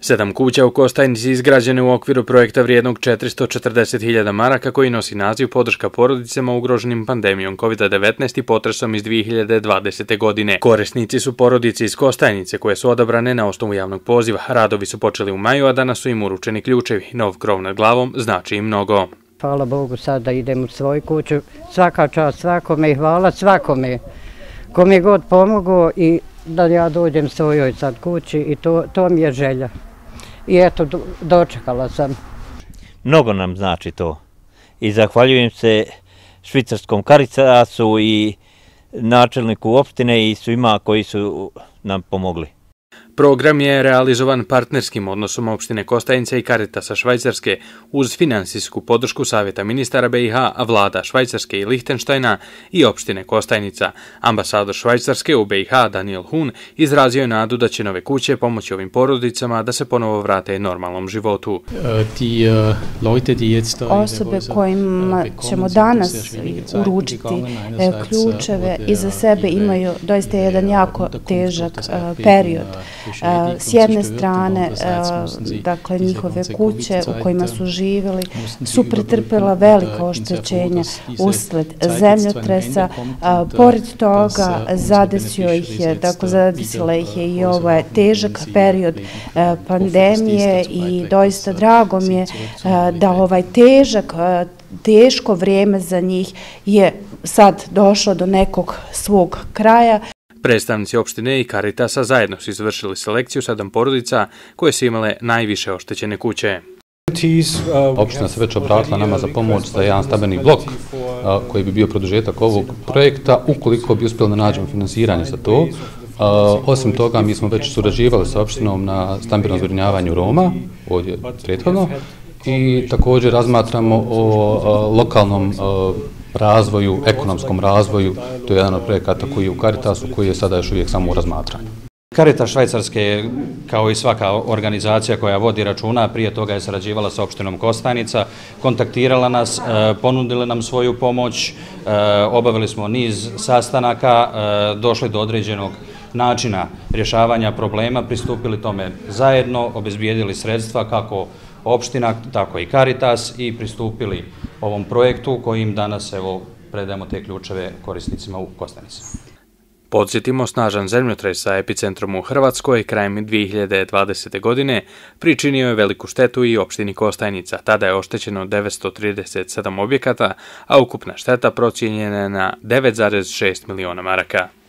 Sedam kuća u Kostajnici izgrađene u okviru projekta vrijednog 440.000 maraka koji nosi naziv podrška porodicama ugroženim pandemijom COVID-19 i potresom iz 2020. godine. Korisnici su porodice iz Kostajnice koje su odabrane na osnovu javnog poziva. Radovi su počeli u maju, a danas su im uručeni ključevi. Nov krov nad glavom znači i mnogo. Hvala Bogu sad da idem u svoju kuću. Svaka čast svakome i hvala svakome. Kom je god pomogao i da ja dođem svojoj sad kući i to, to mi je želja. I eto, dočekala sam. Mnogo nam znači to. I zahvaljujem se švicarskom karicasu i načelniku opštine i svima koji su nam pomogli. Program je realizovan partnerskim odnosom opštine Kostajnice i sa Švajcarske uz finansijsku podršku Savjeta ministara BiH, vlada Švajcarske i Lihtenštajna i opštine Kostajnica. Ambasador Švajcarske u BiH Daniel Hun izrazio je nadu da će nove kuće pomoći ovim porodicama da se ponovo vrate normalnom životu. E, e, Osobe e, kojima ćemo danas uručiti ključeve iza sebe imaju doista jedan jako težak period. E, s jedne strane e, dakle njihove kuće u kojima su živjeli su pretrpjela veliko oštećenje usled zemljotresa pa pored pa toga zadesio ih je dakle zadesila ih je i ovaj težak period pandemije i doista drago mi je e, da ovaj težak teško vrijeme za njih je sad došlo do nekog svog kraja Predstavnici opštine i Karitasa zajedno su izvršili selekciju sedam porodica koje su imale najviše oštećene kuće. Opština se već obratila nama za pomoć za jedan stabeni blok koji bi bio produžetak ovog projekta ukoliko bi uspjeli da nađemo finansiranje za to. Osim toga, mi smo već surađivali sa opštinom na stambirnom zbrinjavanju Roma, ovdje prethodno, i također razmatramo o lokalnom projektu razvoju, ekonomskom razvoju. To je jedan od projekata koji je u Caritasu, koji je sada još uvijek samo u razmatranju. Karita Švajcarske kao i svaka organizacija koja vodi računa, prije toga je sarađivala sa opštinom Kostajnica, kontaktirala nas, e, ponudila nam svoju pomoć, e, obavili smo niz sastanaka, e, došli do određenog načina rješavanja problema, pristupili tome zajedno, obezbijedili sredstva kako opština, tako i Karitas i pristupili ovom projektu kojim danas evo predajemo te ključeve korisnicima u Kostanici. Podsjetimo, snažan zemljotres sa epicentrom u Hrvatskoj krajem 2020. godine pričinio je veliku štetu i opštini Kostajnica. Tada je oštećeno 937 objekata, a ukupna šteta procijenjena je na 9,6 miliona maraka.